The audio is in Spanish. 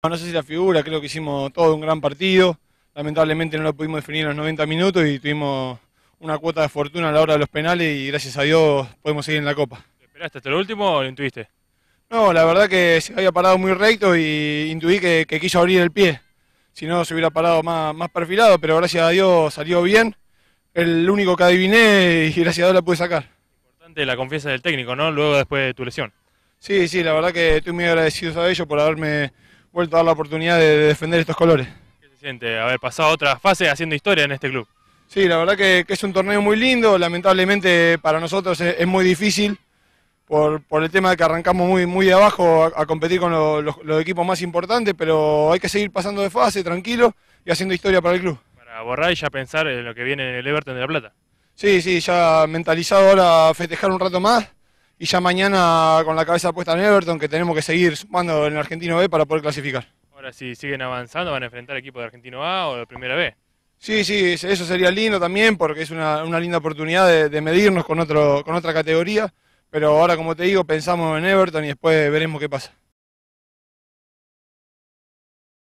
No sé si la figura, creo que hicimos todo un gran partido. Lamentablemente no lo pudimos definir en los 90 minutos y tuvimos una cuota de fortuna a la hora de los penales y gracias a Dios podemos seguir en la Copa. ¿Esperaste hasta el último o lo intuiste? No, la verdad que se había parado muy recto y intuí que, quiso abrir el pie. Si no, se hubiera parado más, más perfilado, pero gracias a Dios salió bien. El único que adiviné y gracias a Dios la pude sacar. Importante la confianza del técnico, ¿no? Luego después de tu lesión. Sí, sí, la verdad que estoy muy agradecido a ellos por haberme vuelto a dar la oportunidad de defender estos colores. ¿Qué se siente haber pasado otra fase haciendo historia en este club? Sí, la verdad que, es un torneo muy lindo, lamentablemente para nosotros es, muy difícil por, el tema de que arrancamos muy, muy de abajo a, competir con los, equipos más importantes, pero hay que seguir pasando de fase, tranquilo y haciendo historia para el club. Para borrar y ya pensar en lo que viene el Everton de La Plata. Sí, sí, ya mentalizado ahora a festejar un rato más y ya mañana con la cabeza puesta en Everton, que tenemos que seguir sumando en el Argentino B para poder clasificar. Ahora, si siguen avanzando, ¿van a enfrentar equipo de Argentino A o de Primera B? Sí, sí, eso sería lindo también, porque es una, linda oportunidad de, de, medirnos con, otro, con otra categoría. Pero ahora, como te digo, pensamos en Everton y después veremos qué pasa.